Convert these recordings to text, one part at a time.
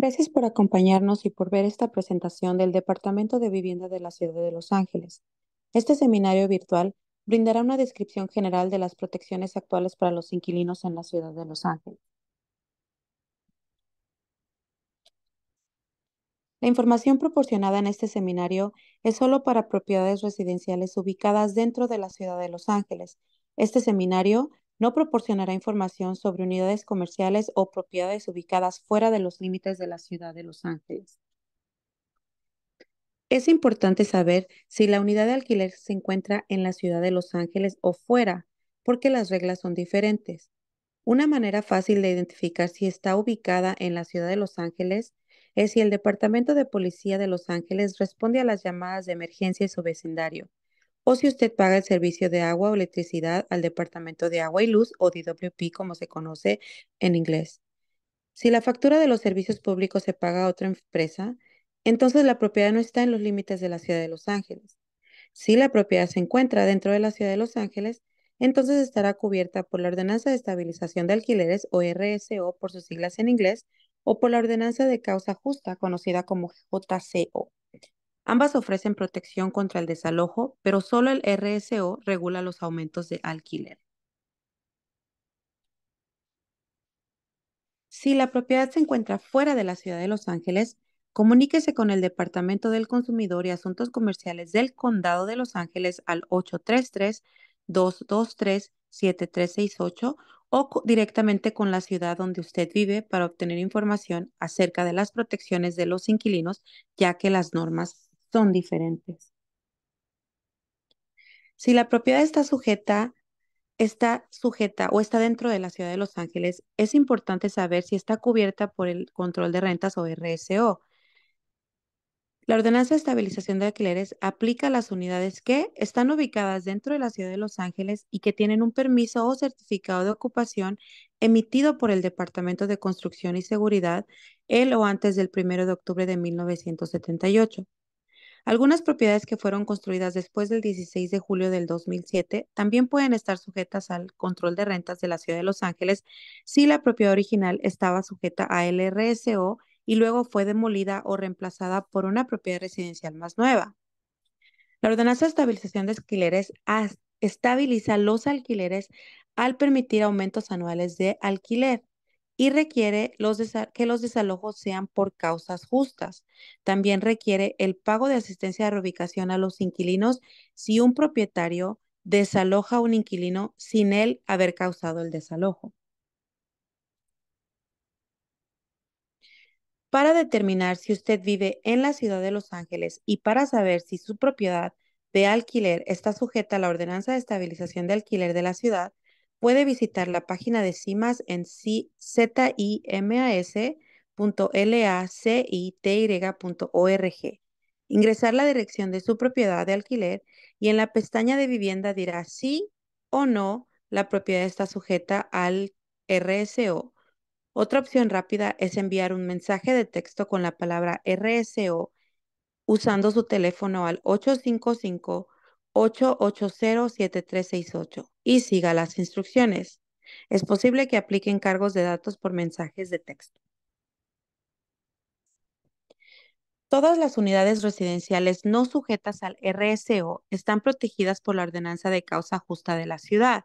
Gracias por acompañarnos y por ver esta presentación del Departamento de Vivienda de la Ciudad de Los Ángeles. Este seminario virtual brindará una descripción general de las protecciones actuales para los inquilinos en la Ciudad de Los Ángeles. La información proporcionada en este seminario es solo para propiedades residenciales ubicadas dentro de la Ciudad de Los Ángeles. Este seminario no proporcionará información sobre unidades comerciales o propiedades ubicadas fuera de los límites de la ciudad de Los Ángeles. Es importante saber si la unidad de alquiler se encuentra en la ciudad de Los Ángeles o fuera, porque las reglas son diferentes. Una manera fácil de identificar si está ubicada en la ciudad de Los Ángeles es si el Departamento de Policía de Los Ángeles responde a las llamadas de emergencia en su vecindario o si usted paga el servicio de agua o electricidad al Departamento de Agua y Luz o DWP como se conoce en inglés. Si la factura de los servicios públicos se paga a otra empresa, entonces la propiedad no está en los límites de la ciudad de Los Ángeles. Si la propiedad se encuentra dentro de la ciudad de Los Ángeles, entonces estará cubierta por la Ordenanza de Estabilización de Alquileres o RSO por sus siglas en inglés o por la Ordenanza de Causa Justa conocida como JCO. Ambas ofrecen protección contra el desalojo, pero solo el RSO regula los aumentos de alquiler. Si la propiedad se encuentra fuera de la ciudad de Los Ángeles, comuníquese con el Departamento del Consumidor y Asuntos Comerciales del Condado de Los Ángeles al 833-223-7368 o directamente con la ciudad donde usted vive para obtener información acerca de las protecciones de los inquilinos, ya que las normas son diferentes. Si la propiedad está sujeta, está sujeta o está dentro de la ciudad de Los Ángeles, es importante saber si está cubierta por el control de rentas o RSO. La ordenanza de estabilización de alquileres aplica a las unidades que están ubicadas dentro de la ciudad de Los Ángeles y que tienen un permiso o certificado de ocupación emitido por el Departamento de Construcción y Seguridad el o antes del 1 de octubre de 1978. Algunas propiedades que fueron construidas después del 16 de julio del 2007 también pueden estar sujetas al control de rentas de la Ciudad de Los Ángeles si la propiedad original estaba sujeta a LRSO y luego fue demolida o reemplazada por una propiedad residencial más nueva. La ordenanza de estabilización de alquileres estabiliza los alquileres al permitir aumentos anuales de alquiler y requiere que los desalojos sean por causas justas. También requiere el pago de asistencia de reubicación a los inquilinos si un propietario desaloja a un inquilino sin él haber causado el desalojo. Para determinar si usted vive en la ciudad de Los Ángeles y para saber si su propiedad de alquiler está sujeta a la ordenanza de estabilización de alquiler de la ciudad, puede visitar la página de CIMAS en Zimas.lacity.org. ingresar la dirección de su propiedad de alquiler y en la pestaña de vivienda dirá sí o no la propiedad está sujeta al RSO. Otra opción rápida es enviar un mensaje de texto con la palabra RSO usando su teléfono al 855 8807368 y siga las instrucciones. Es posible que apliquen cargos de datos por mensajes de texto. Todas las unidades residenciales no sujetas al RSO están protegidas por la ordenanza de causa justa de la ciudad.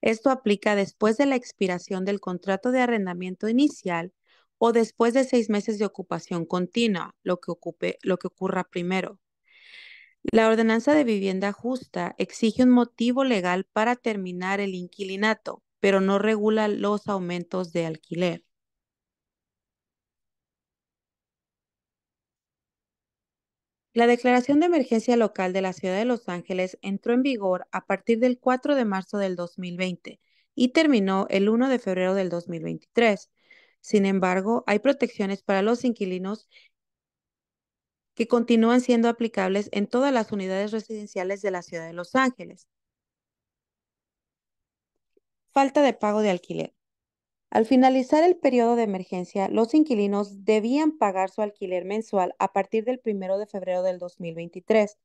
Esto aplica después de la expiración del contrato de arrendamiento inicial o después de seis meses de ocupación continua, lo que, ocupe, lo que ocurra primero. La ordenanza de vivienda justa exige un motivo legal para terminar el inquilinato, pero no regula los aumentos de alquiler. La declaración de emergencia local de la ciudad de Los Ángeles entró en vigor a partir del 4 de marzo del 2020 y terminó el 1 de febrero del 2023. Sin embargo, hay protecciones para los inquilinos que continúan siendo aplicables en todas las unidades residenciales de la ciudad de Los Ángeles. Falta de pago de alquiler. Al finalizar el periodo de emergencia, los inquilinos debían pagar su alquiler mensual a partir del 1 de febrero del 2023.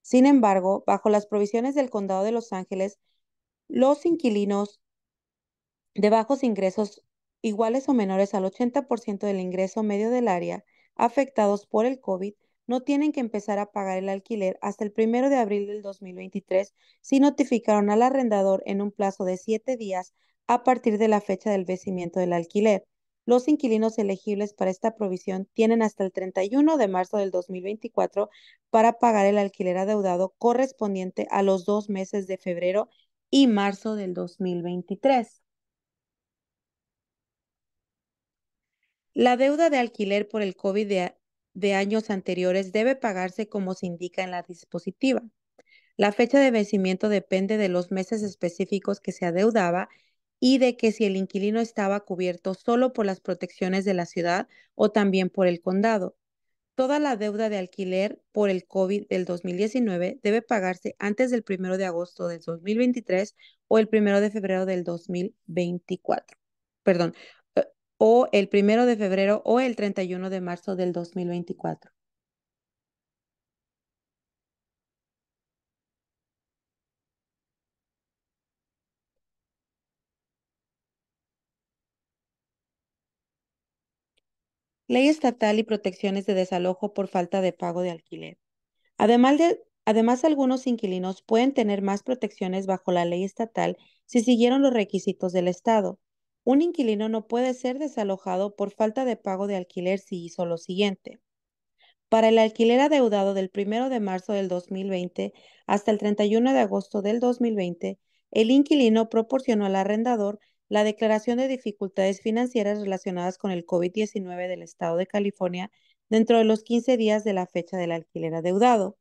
Sin embargo, bajo las provisiones del Condado de Los Ángeles, los inquilinos de bajos ingresos iguales o menores al 80% del ingreso medio del área afectados por el COVID no tienen que empezar a pagar el alquiler hasta el primero de abril del 2023 si notificaron al arrendador en un plazo de siete días a partir de la fecha del vencimiento del alquiler. Los inquilinos elegibles para esta provisión tienen hasta el 31 de marzo del 2024 para pagar el alquiler adeudado correspondiente a los dos meses de febrero y marzo del 2023. La deuda de alquiler por el COVID de años anteriores debe pagarse como se indica en la dispositiva. La fecha de vencimiento depende de los meses específicos que se adeudaba y de que si el inquilino estaba cubierto solo por las protecciones de la ciudad o también por el condado. Toda la deuda de alquiler por el COVID del 2019 debe pagarse antes del 1 de agosto del 2023 o el primero de febrero del 2024. Perdón, o el primero de febrero o el 31 de marzo del 2024. Ley estatal y protecciones de desalojo por falta de pago de alquiler. además, algunos inquilinos pueden tener más protecciones bajo la ley estatal si siguieron los requisitos del Estado. Un inquilino no puede ser desalojado por falta de pago de alquiler si hizo lo siguiente. Para el alquiler adeudado del 1 de marzo del 2020 hasta el 31 de agosto del 2020, el inquilino proporcionó al arrendador la declaración de dificultades financieras relacionadas con el COVID-19 del Estado de California dentro de los 15 días de la fecha del alquiler adeudado.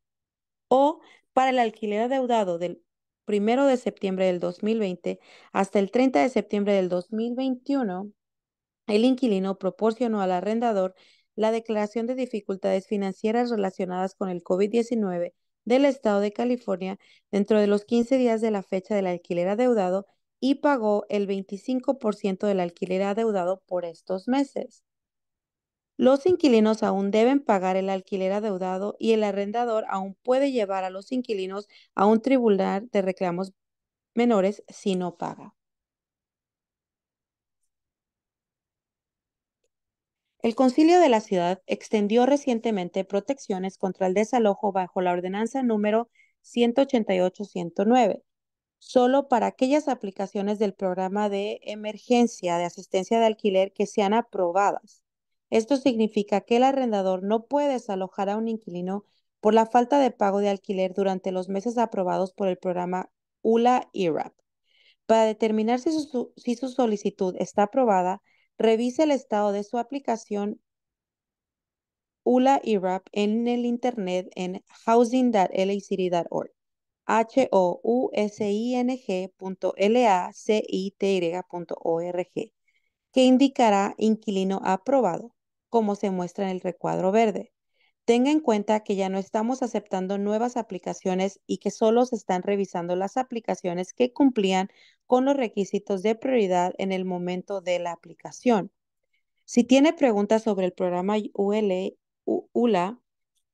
O para el alquiler adeudado del Primero de septiembre del 2020 hasta el 30 de septiembre del 2021, el inquilino proporcionó al arrendador la declaración de dificultades financieras relacionadas con el COVID-19 del Estado de California dentro de los 15 días de la fecha del alquiler adeudado y pagó el 25% del alquiler adeudado por estos meses. Los inquilinos aún deben pagar el alquiler adeudado y el arrendador aún puede llevar a los inquilinos a un tribunal de reclamos menores si no paga. El Concilio de la Ciudad extendió recientemente protecciones contra el desalojo bajo la ordenanza número 188-109, solo para aquellas aplicaciones del programa de emergencia de asistencia de alquiler que sean aprobadas esto significa que el arrendador no puede desalojar a un inquilino por la falta de pago de alquiler durante los meses aprobados por el programa ULA-IRAP. Para determinar si su, solicitud está aprobada, revise el estado de su aplicación ULA-IRAP en el Internet en housing.lacity.org. h o s que indicará inquilino aprobado como se muestra en el recuadro verde. Tenga en cuenta que ya no estamos aceptando nuevas aplicaciones y que solo se están revisando las aplicaciones que cumplían con los requisitos de prioridad en el momento de la aplicación. Si tiene preguntas sobre el programa ULA,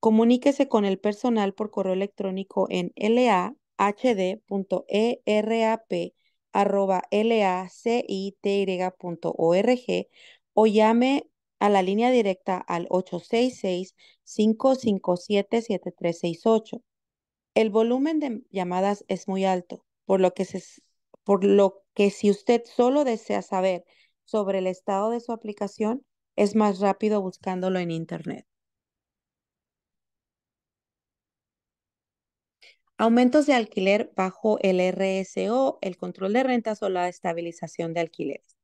comuníquese con el personal por correo electrónico en lahd.erap.org o llame a la línea directa al 866-557-7368. El volumen de llamadas es muy alto, por lo, que por lo que si usted solo desea saber sobre el estado de su aplicación, es más rápido buscándolo en Internet. Aumentos de alquiler bajo el RSO, el control de rentas o la estabilización de alquileres.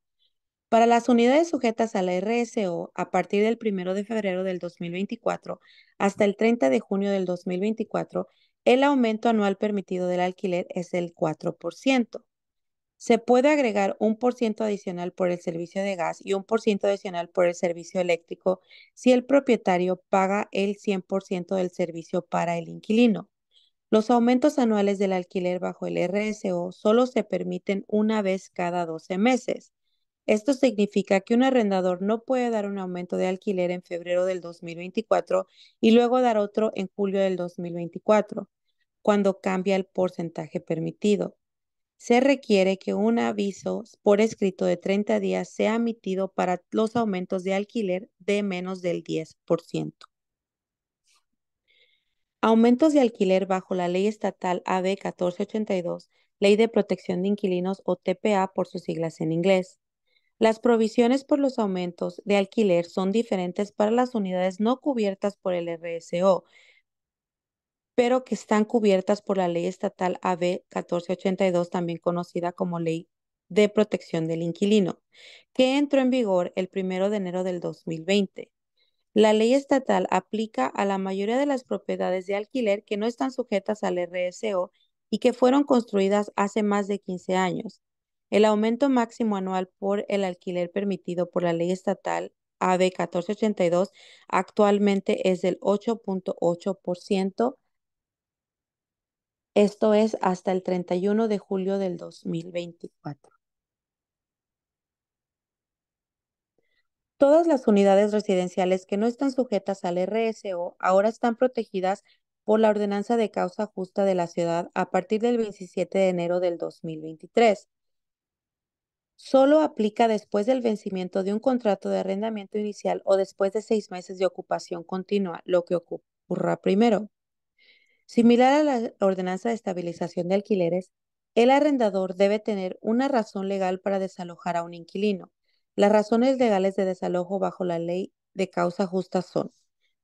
Para las unidades sujetas a la RSO, a partir del 1 de febrero del 2024 hasta el 30 de junio del 2024, el aumento anual permitido del alquiler es el 4%. Se puede agregar un por ciento adicional por el servicio de gas y un por adicional por el servicio eléctrico si el propietario paga el 100% del servicio para el inquilino. Los aumentos anuales del alquiler bajo el RSO solo se permiten una vez cada 12 meses. Esto significa que un arrendador no puede dar un aumento de alquiler en febrero del 2024 y luego dar otro en julio del 2024, cuando cambia el porcentaje permitido. Se requiere que un aviso por escrito de 30 días sea emitido para los aumentos de alquiler de menos del 10%. Aumentos de alquiler bajo la ley estatal AB 1482, Ley de Protección de Inquilinos o TPA por sus siglas en inglés. Las provisiones por los aumentos de alquiler son diferentes para las unidades no cubiertas por el RSO, pero que están cubiertas por la ley estatal AB 1482, también conocida como ley de protección del inquilino, que entró en vigor el 1 de enero del 2020. La ley estatal aplica a la mayoría de las propiedades de alquiler que no están sujetas al RSO y que fueron construidas hace más de 15 años. El aumento máximo anual por el alquiler permitido por la ley estatal AB 1482 actualmente es del 8.8%. Esto es hasta el 31 de julio del 2024. Todas las unidades residenciales que no están sujetas al RSO ahora están protegidas por la ordenanza de causa justa de la ciudad a partir del 27 de enero del 2023 solo aplica después del vencimiento de un contrato de arrendamiento inicial o después de seis meses de ocupación continua, lo que ocurra primero. Similar a la ordenanza de estabilización de alquileres, el arrendador debe tener una razón legal para desalojar a un inquilino. Las razones legales de desalojo bajo la ley de causa justa son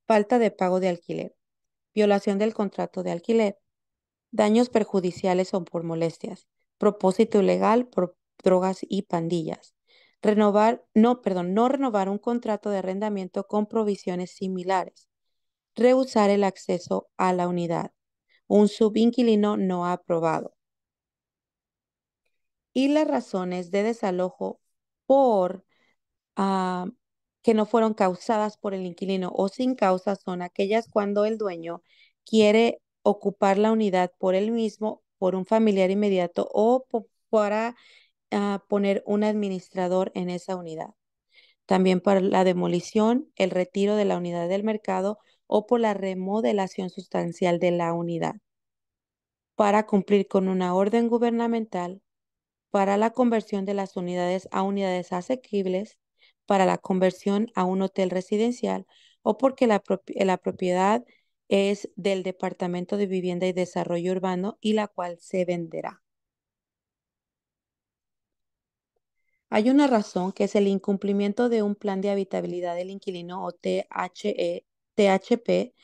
falta de pago de alquiler, violación del contrato de alquiler, daños perjudiciales o por molestias, propósito ilegal por drogas y pandillas. Renovar, no, perdón, no renovar un contrato de arrendamiento con provisiones similares. Rehusar el acceso a la unidad. Un subinquilino no aprobado. Y las razones de desalojo por ah, que no fueron causadas por el inquilino o sin causa son aquellas cuando el dueño quiere ocupar la unidad por él mismo, por un familiar inmediato o para poner un administrador en esa unidad. También para la demolición, el retiro de la unidad del mercado o por la remodelación sustancial de la unidad. Para cumplir con una orden gubernamental, para la conversión de las unidades a unidades asequibles, para la conversión a un hotel residencial o porque la, la propiedad es del Departamento de Vivienda y Desarrollo Urbano y la cual se venderá. Hay una razón que es el incumplimiento de un plan de habitabilidad del inquilino o THE, THP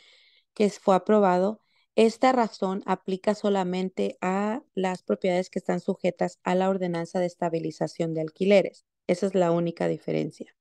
que fue aprobado. Esta razón aplica solamente a las propiedades que están sujetas a la ordenanza de estabilización de alquileres. Esa es la única diferencia.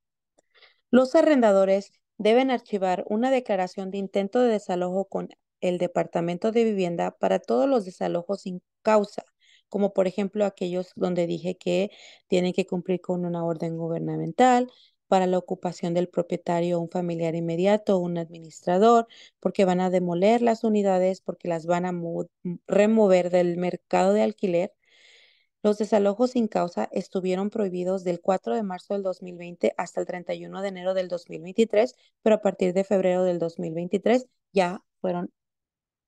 Los arrendadores deben archivar una declaración de intento de desalojo con el Departamento de Vivienda para todos los desalojos sin causa como por ejemplo aquellos donde dije que tienen que cumplir con una orden gubernamental para la ocupación del propietario, un familiar inmediato, un administrador, porque van a demoler las unidades, porque las van a remover del mercado de alquiler. Los desalojos sin causa estuvieron prohibidos del 4 de marzo del 2020 hasta el 31 de enero del 2023, pero a partir de febrero del 2023 ya fueron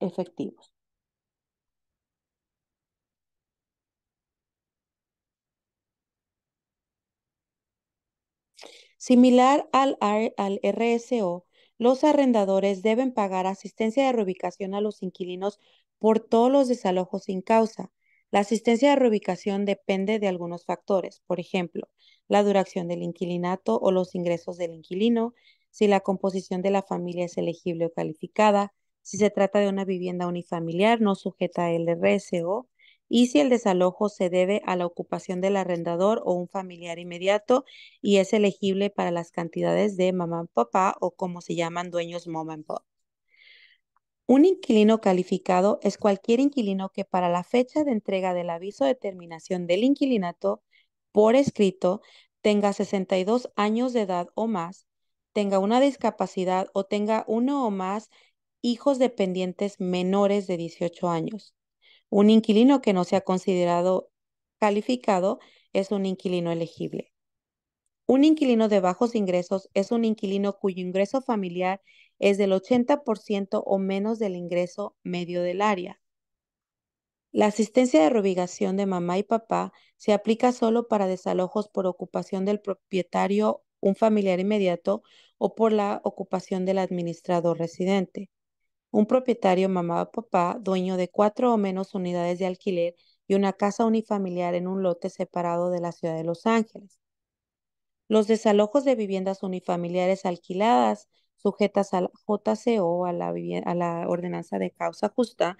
efectivos. Similar al, RSO, los arrendadores deben pagar asistencia de reubicación a los inquilinos por todos los desalojos sin causa. La asistencia de reubicación depende de algunos factores, por ejemplo, la duración del inquilinato o los ingresos del inquilino, si la composición de la familia es elegible o calificada, si se trata de una vivienda unifamiliar no sujeta al RSO, y si el desalojo se debe a la ocupación del arrendador o un familiar inmediato y es elegible para las cantidades de mamá papá o como se llaman dueños mom and pop. Un inquilino calificado es cualquier inquilino que para la fecha de entrega del aviso de terminación del inquilinato por escrito tenga 62 años de edad o más, tenga una discapacidad o tenga uno o más hijos dependientes menores de 18 años un inquilino que no sea considerado calificado es un inquilino elegible. Un inquilino de bajos ingresos es un inquilino cuyo ingreso familiar es del 80% o menos del ingreso medio del área. La asistencia de reubicación de mamá y papá se aplica solo para desalojos por ocupación del propietario, un familiar inmediato o por la ocupación del administrador residente un propietario mamá o papá, dueño de cuatro o menos unidades de alquiler y una casa unifamiliar en un lote separado de la ciudad de Los Ángeles. Los desalojos de viviendas unifamiliares alquiladas sujetas al JCO, a la, a la ordenanza de causa justa,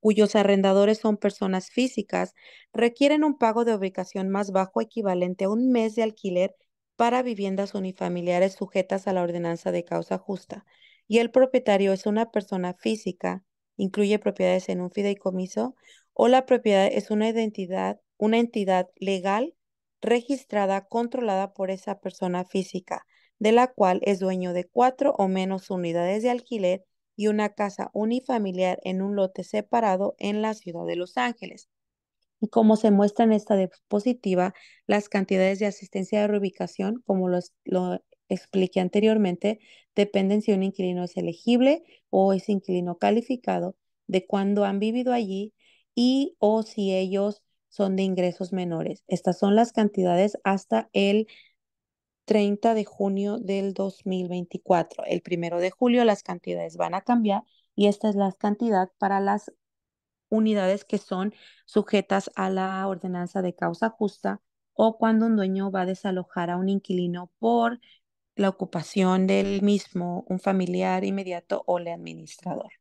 cuyos arrendadores son personas físicas, requieren un pago de ubicación más bajo equivalente a un mes de alquiler para viviendas unifamiliares sujetas a la ordenanza de causa justa, y el propietario es una persona física, incluye propiedades en un fideicomiso, o la propiedad es una identidad, una entidad legal registrada, controlada por esa persona física, de la cual es dueño de cuatro o menos unidades de alquiler y una casa unifamiliar en un lote separado en la ciudad de Los Ángeles. Y como se muestra en esta diapositiva, las cantidades de asistencia de reubicación, como los, lo expliqué anteriormente, dependen si un inquilino es elegible o es inquilino calificado, de cuándo han vivido allí y o si ellos son de ingresos menores. Estas son las cantidades hasta el 30 de junio del 2024. El primero de julio las cantidades van a cambiar y esta es la cantidad para las unidades que son sujetas a la ordenanza de causa justa o cuando un dueño va a desalojar a un inquilino por la ocupación del mismo un familiar inmediato o el administrador.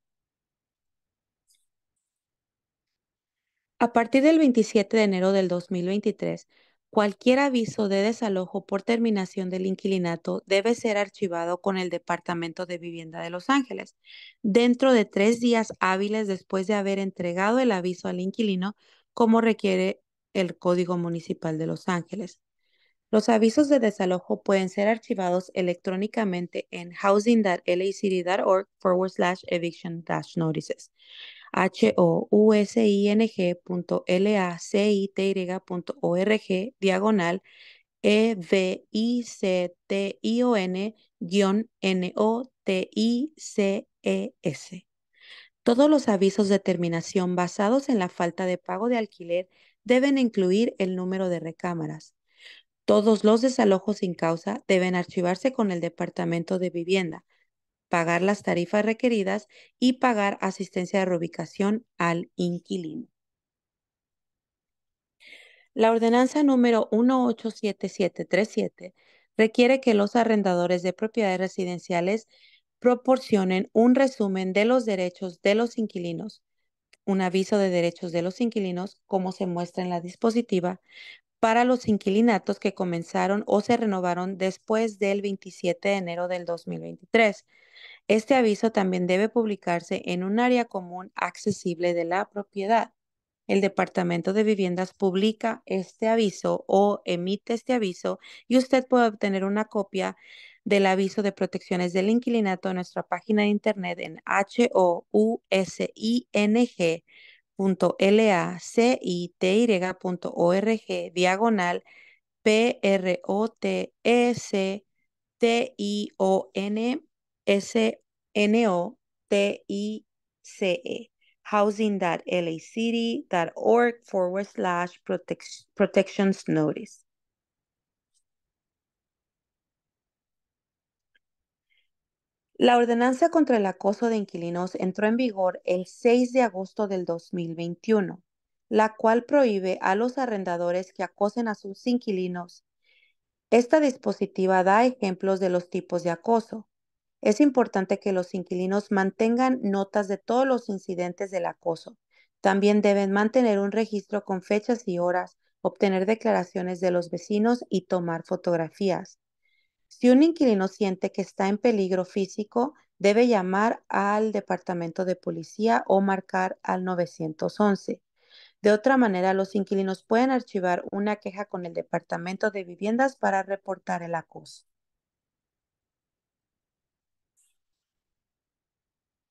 A partir del 27 de enero del 2023, cualquier aviso de desalojo por terminación del inquilinato debe ser archivado con el Departamento de Vivienda de Los Ángeles dentro de tres días hábiles después de haber entregado el aviso al inquilino como requiere el Código Municipal de Los Ángeles. Los avisos de desalojo pueden ser archivados electrónicamente en housing.lacity.org forward slash eviction notices. h o u s i n o-r-g diagonal e v i c t i o n o t i c e s. Todos los avisos de terminación basados en la falta de pago de alquiler deben incluir el número de recámaras. Todos los desalojos sin causa deben archivarse con el Departamento de Vivienda, pagar las tarifas requeridas y pagar asistencia de reubicación al inquilino. La ordenanza número 187737 requiere que los arrendadores de propiedades residenciales proporcionen un resumen de los derechos de los inquilinos, un aviso de derechos de los inquilinos, como se muestra en la dispositiva, para los inquilinatos que comenzaron o se renovaron después del 27 de enero del 2023. Este aviso también debe publicarse en un área común accesible de la propiedad. El Departamento de Viviendas publica este aviso o emite este aviso y usted puede obtener una copia del aviso de protecciones del inquilinato en nuestra página de internet en H-O-U-S-I-N-G c g diagonal p r o t s t i o n s n o t i c e housing.lacity.org forward slash protections notice La ordenanza contra el acoso de inquilinos entró en vigor el 6 de agosto del 2021, la cual prohíbe a los arrendadores que acosen a sus inquilinos. Esta dispositiva da ejemplos de los tipos de acoso. Es importante que los inquilinos mantengan notas de todos los incidentes del acoso. También deben mantener un registro con fechas y horas, obtener declaraciones de los vecinos y tomar fotografías. Si un inquilino siente que está en peligro físico, debe llamar al departamento de policía o marcar al 911. De otra manera, los inquilinos pueden archivar una queja con el Departamento de Viviendas para reportar el acoso.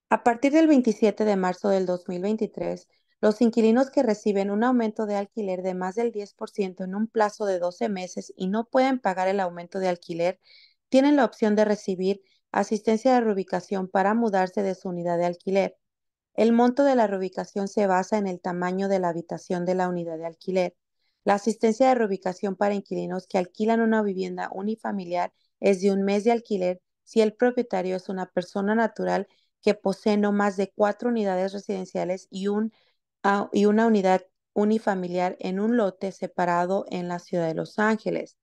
A partir del 27 de marzo del 2023, los inquilinos que reciben un aumento de alquiler de más del 10% en un plazo de 12 meses y no pueden pagar el aumento de alquiler tienen la opción de recibir asistencia de reubicación para mudarse de su unidad de alquiler. El monto de la reubicación se basa en el tamaño de la habitación de la unidad de alquiler. La asistencia de reubicación para inquilinos que alquilan una vivienda unifamiliar es de un mes de alquiler si el propietario es una persona natural que posee no más de cuatro unidades residenciales y un Ah, y una unidad unifamiliar en un lote separado en la ciudad de Los Ángeles.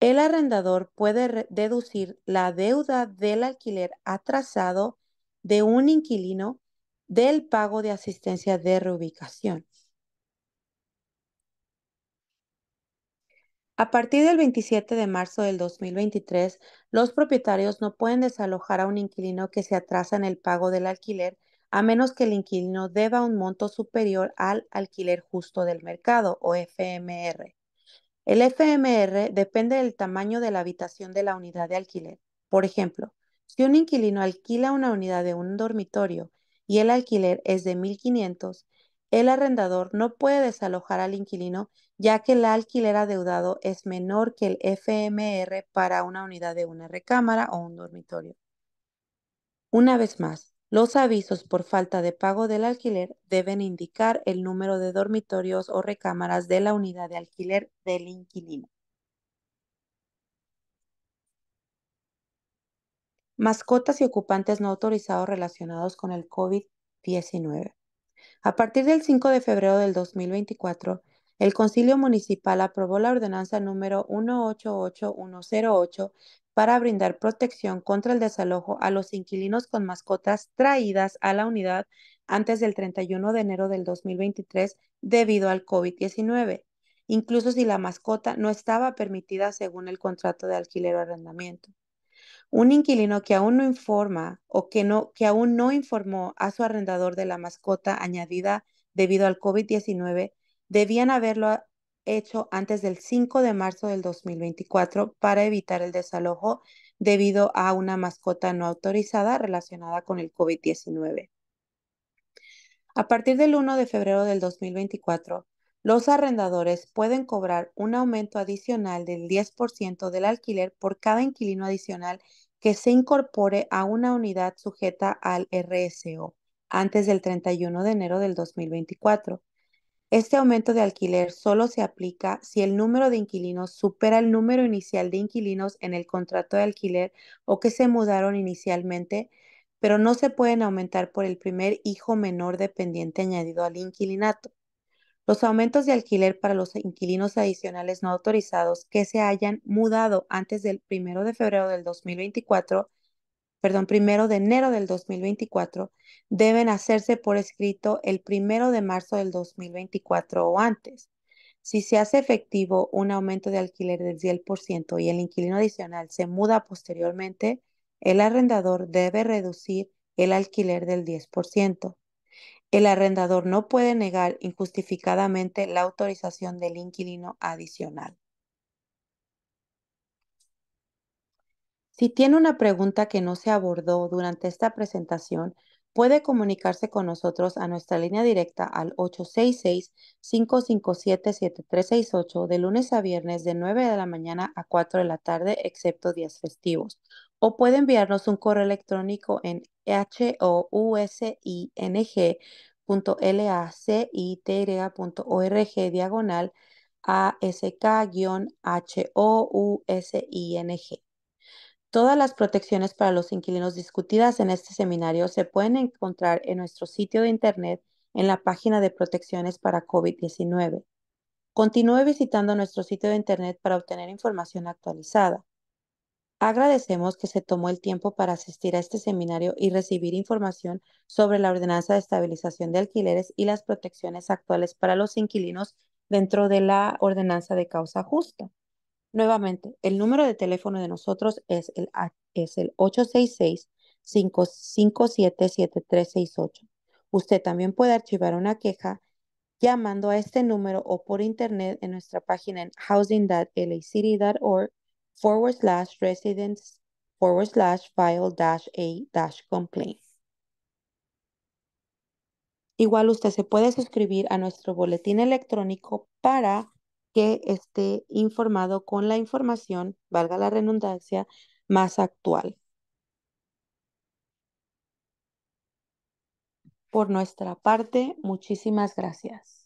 El arrendador puede deducir la deuda del alquiler atrasado de un inquilino del pago de asistencia de reubicación. A partir del 27 de marzo del 2023, los propietarios no pueden desalojar a un inquilino que se atrasa en el pago del alquiler a menos que el inquilino deba un monto superior al alquiler justo del mercado o FMR. El FMR depende del tamaño de la habitación de la unidad de alquiler. Por ejemplo, si un inquilino alquila una unidad de un dormitorio y el alquiler es de 1.500, el arrendador no puede desalojar al inquilino ya que el alquiler adeudado es menor que el FMR para una unidad de una recámara o un dormitorio. Una vez más, los avisos por falta de pago del alquiler deben indicar el número de dormitorios o recámaras de la unidad de alquiler del inquilino. Mascotas y ocupantes no autorizados relacionados con el COVID-19. A partir del 5 de febrero del 2024, el Concilio Municipal aprobó la ordenanza número 188108 para brindar protección contra el desalojo a los inquilinos con mascotas traídas a la unidad antes del 31 de enero del 2023 debido al COVID-19, incluso si la mascota no estaba permitida según el contrato de alquiler o arrendamiento. Un inquilino que aún no informa o que, no, que aún no informó a su arrendador de la mascota añadida debido al COVID-19 debían haberlo hecho antes del 5 de marzo del 2024 para evitar el desalojo debido a una mascota no autorizada relacionada con el COVID-19. A partir del 1 de febrero del 2024, los arrendadores pueden cobrar un aumento adicional del 10% del alquiler por cada inquilino adicional que se incorpore a una unidad sujeta al RSO antes del 31 de enero del 2024 este aumento de alquiler solo se aplica si el número de inquilinos supera el número inicial de inquilinos en el contrato de alquiler o que se mudaron inicialmente, pero no se pueden aumentar por el primer hijo menor dependiente añadido al inquilinato. Los aumentos de alquiler para los inquilinos adicionales no autorizados que se hayan mudado antes del 1 de febrero del 2024 perdón, primero de enero del 2024, deben hacerse por escrito el primero de marzo del 2024 o antes. Si se hace efectivo un aumento de alquiler del 10% y el inquilino adicional se muda posteriormente, el arrendador debe reducir el alquiler del 10%. El arrendador no puede negar injustificadamente la autorización del inquilino adicional. Si tiene una pregunta que no se abordó durante esta presentación, puede comunicarse con nosotros a nuestra línea directa al 866-557-7368 de lunes a viernes de 9 de la mañana a 4 de la tarde, excepto días festivos. O puede enviarnos un correo electrónico en H-O-U-S-I-N-G.L-A-C-I-T-I-A.org diagonal ask-housing. Todas las protecciones para los inquilinos discutidas en este seminario se pueden encontrar en nuestro sitio de internet en la página de protecciones para COVID-19. Continúe visitando nuestro sitio de internet para obtener información actualizada. Agradecemos que se tomó el tiempo para asistir a este seminario y recibir información sobre la ordenanza de estabilización de alquileres y las protecciones actuales para los inquilinos dentro de la ordenanza de causa justa. Nuevamente, el número de teléfono de nosotros es el, es el 866-557-7368. Usted también puede archivar una queja llamando a este número o por internet en nuestra página en housing.lacity.org forward slash residence forward slash file dash a dash complaint. Igual usted se puede suscribir a nuestro boletín electrónico para que esté informado con la información, valga la redundancia, más actual. Por nuestra parte, muchísimas gracias.